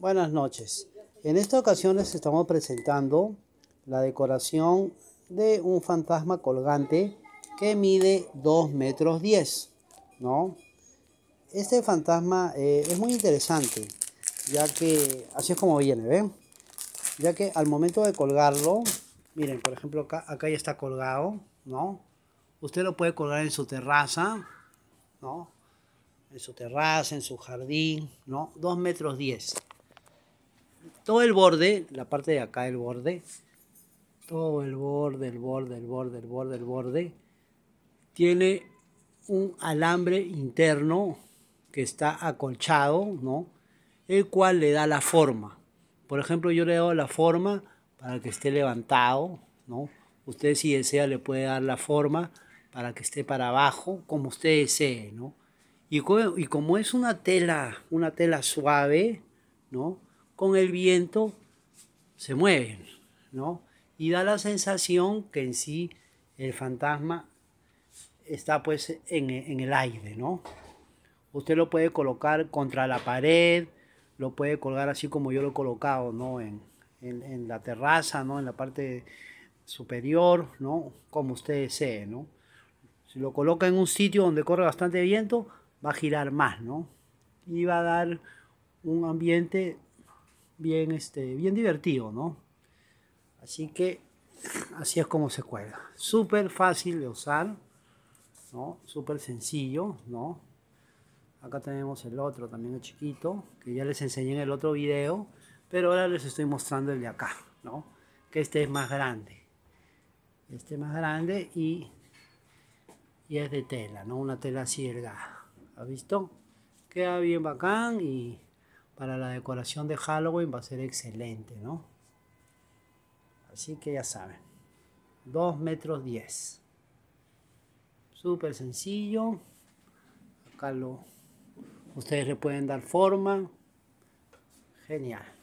Buenas noches. En esta ocasión les estamos presentando la decoración de un fantasma colgante que mide 2 metros 10. ¿no? Este fantasma eh, es muy interesante, ya que así es como viene, ¿ven? Ya que al momento de colgarlo, miren, por ejemplo, acá, ya está colgado, ¿no? Usted lo puede colgar en su terraza, ¿no? En su terraza, en su jardín, ¿no? 2 metros 10 todo el borde, la parte de acá del borde, todo el borde, el borde, el borde, el borde, el borde, tiene un alambre interno que está acolchado, ¿no? El cual le da la forma. Por ejemplo, yo le he dado la forma para que esté levantado, ¿no? Usted si desea le puede dar la forma para que esté para abajo, como usted desee, ¿no? Y, como es una tela, una tela suave, ¿no? con el viento se mueven, ¿no? Y da la sensación que en sí el fantasma está pues en, el aire, ¿no? Usted lo puede colocar contra la pared, lo puede colgar así como yo lo he colocado, ¿no? En, en la terraza, ¿no? En la parte superior, ¿no? Como usted desee, ¿no? Si lo coloca en un sitio donde corre bastante viento, va a girar más, ¿no? Y va a dar un ambiente bien, este, bien divertido, ¿no? Así que así es como se cuelga. Súper fácil de usar, ¿no? Súper sencillo, ¿no? Acá tenemos el otro, también el chiquito, que ya les enseñé en el otro video, pero ahora les estoy mostrando el de acá, ¿no? Que este es más grande. Este es más grande y, y es de tela, ¿no? Una tela así delgada. ¿Has visto? Queda bien bacán y para la decoración de Halloween va a ser excelente, ¿no? Así que ya saben. 2 metros 10. Súper sencillo. Acá lo... Ustedes le pueden dar forma. Genial.